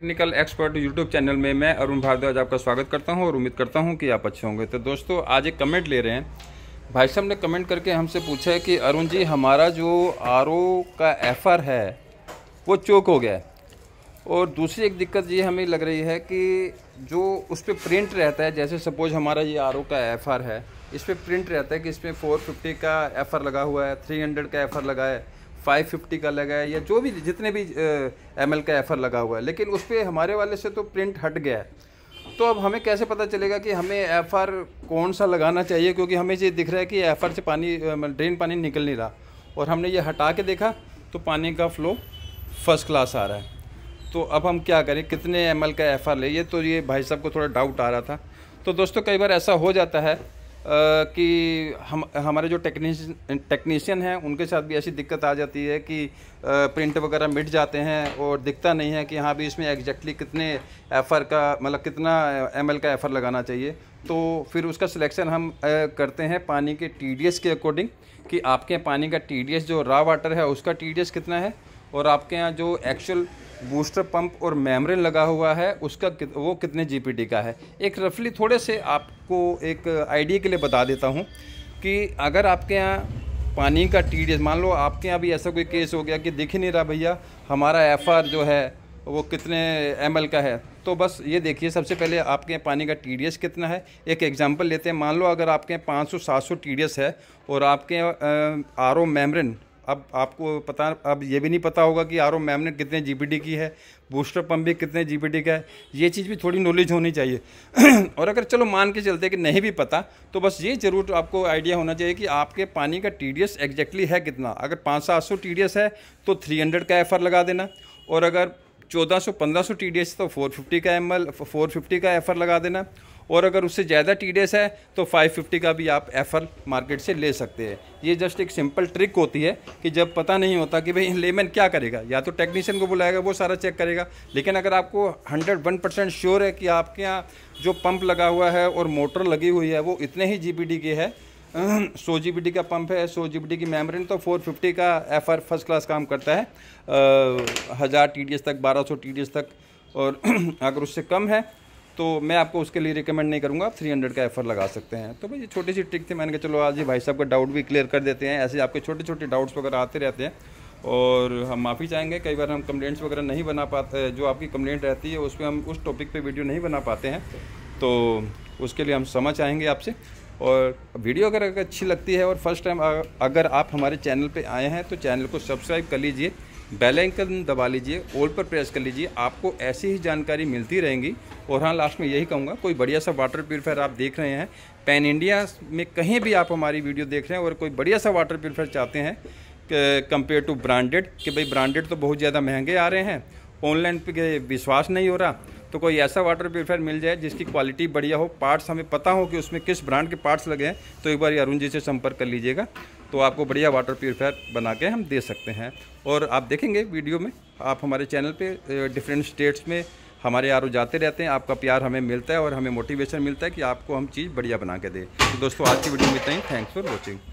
technical expert YouTube channel में मैं अरुण भारद्वाज आपका स्वागत करता हूं और उम्मीद करता हूं कि आप अच्छे होंगे तो दोस्तों आज एक कमेंट ले रहे हैं भाई साहब ने कमेंट करके हमसे पूछा है कि अरुण जी हमारा जो आर का एफर है वो चोक हो गया है और दूसरी एक दिक्कत ये हमें लग रही है कि जो उस पर प्रिंट रहता है जैसे सपोज हमारा ये आर का एफ है इस पर प्रिंट रहता है कि इसमें फोर का एफ लगा हुआ है थ्री का एफ लगा है 550 का लगा है या जो भी जितने भी एम का एफर लगा हुआ है लेकिन उस पर हमारे वाले से तो प्रिंट हट गया है तो अब हमें कैसे पता चलेगा कि हमें एफ कौन सा लगाना चाहिए क्योंकि हमें ये दिख रहा है कि एफ से पानी ड्रेन मतलब पानी निकल नहीं रहा और हमने ये हटा के देखा तो पानी का फ़्लो फर्स्ट क्लास आ रहा है तो अब हम क्या करें कितने एम का एफ आर ले ये तो ये भाई साहब को थोड़ा डाउट आ रहा था तो दोस्तों कई बार ऐसा हो जाता है कि हम हमारे जो टेक्नीशियन टेक्नीशियन हैं उनके साथ भी ऐसी दिक्कत आ जाती है कि प्रिंट वगैरह मिट जाते हैं और दिखता नहीं है कि हाँ भी इसमें एग्जैक्टली कितने एफ़र का मतलब कितना एम का एफ़र लगाना चाहिए तो फिर उसका सिलेक्शन हम करते हैं पानी के टी के अकॉर्डिंग कि आपके पानी का टी जो रॉ वाटर है उसका टी कितना है और आपके यहाँ जो एक्चुअल बूस्टर पंप और मेमरिन लगा हुआ है उसका कित, वो कितने जी का है एक रफली थोड़े से आपको एक आइडिया के लिए बता देता हूँ कि अगर आपके यहाँ पानी का टी मान लो आपके यहाँ भी ऐसा कोई केस हो गया कि दिख ही नहीं रहा भैया हमारा एफ जो है वो कितने एम का है तो बस ये देखिए सबसे पहले आपके यहाँ पानी का टी कितना है एक एग्जांपल लेते हैं मान लो अगर आपके यहाँ पाँच सौ सात सौ टी है और आपके यहाँ आर ओ अब आपको पता अब ये भी नहीं पता होगा कि आर ओ मैम ने कितने जी की है बूस्टर पम्प भी कितने जी का है ये चीज़ भी थोड़ी नॉलेज होनी चाहिए और अगर चलो मान के चलते कि नहीं भी पता तो बस ये ज़रूर तो आपको आइडिया होना चाहिए कि आपके पानी का टी डी एस एग्जैक्टली है कितना अगर पाँच सात सौ टी डी एस है तो थ्री हंड्रेड का एफ आर लगा देना और अगर चौदह सौ पंद्रह सौ टी डी एस तो फोर फिफ्टी का एम एल फोर फिफ्टी का एफ आर लगा देना और अगर उससे ज़्यादा टी है तो 550 का भी आप एफ मार्केट से ले सकते हैं ये जस्ट एक सिंपल ट्रिक होती है कि जब पता नहीं होता कि भाई लेमैन क्या करेगा या तो टेक्नीशियन को बुलाएगा वो सारा चेक करेगा लेकिन अगर आपको हंड्रेड वन परसेंट श्योर है कि आपके यहाँ जो पंप लगा हुआ है और मोटर लगी हुई है वो इतने ही जी बी के है सौ जी का पंप है सौ जी की मेमरी तो 450 का एफ आर फर्स्ट क्लास काम करता है हज़ार टी तक 1200 टी तक और अगर उससे कम है तो मैं आपको उसके लिए रिकमेंड नहीं करूँगा आप थ्री हंड्रेड का एफर लगा सकते हैं तो भाई ये छोटी सी ट्रिक थी मैंने कहा चलो आज ये भाई साहब का डाउट भी क्लियर कर देते हैं ऐसे आपके छोटे छोटे डाउट्स वगैरह आते रहते हैं और हम माफ़ी चाहेंगे कई बार हम कम्प्लेंट्स वगैरह नहीं बना पाते जो आपकी कंप्लेंट रहती है उस पर हम उस टॉपिक पर वीडियो नहीं बना पाते हैं तो उसके लिए हम समझ चाहेंगे आपसे और वीडियो अगर अच्छी लगती है और फर्स्ट टाइम अगर आप हमारे चैनल पर आए हैं तो चैनल को सब्सक्राइब कर लीजिए बेल आइकन दबा लीजिए ओल पर प्रेस कर लीजिए आपको ऐसी ही जानकारी मिलती रहेंगी और हाँ लास्ट में यही कहूँगा कोई बढ़िया सा वाटर प्योरीफायर आप देख रहे हैं पैन इंडिया में कहीं भी आप हमारी वीडियो देख रहे हैं और कोई बढ़िया सा वाटर प्योरीफायर चाहते हैं कंपेयर टू ब्रांडेड कि भाई ब्रांडेड तो बहुत ज़्यादा महंगे आ रहे हैं ऑनलाइन पे विश्वास नहीं हो रहा तो कोई ऐसा वाटर प्योरीफायर मिल जाए जिसकी क्वालिटी बढ़िया हो पार्ट्स हमें पता हो कि उसमें किस ब्रांड के पार्ट्स लगे हैं तो एक बार अरुण जी से संपर्क कर लीजिएगा तो आपको बढ़िया वाटर प्योरीफायर बना के हम दे सकते हैं और आप देखेंगे वीडियो में आप हमारे चैनल पे डिफरेंट स्टेट्स में हमारे आर जाते रहते हैं आपका प्यार हमें मिलता है और हमें मोटिवेशन मिलता है कि आपको हम चीज़ बढ़िया बना के दें तो दोस्तों आज की वीडियो में इतना ही थैंक्स फॉर वॉचिंग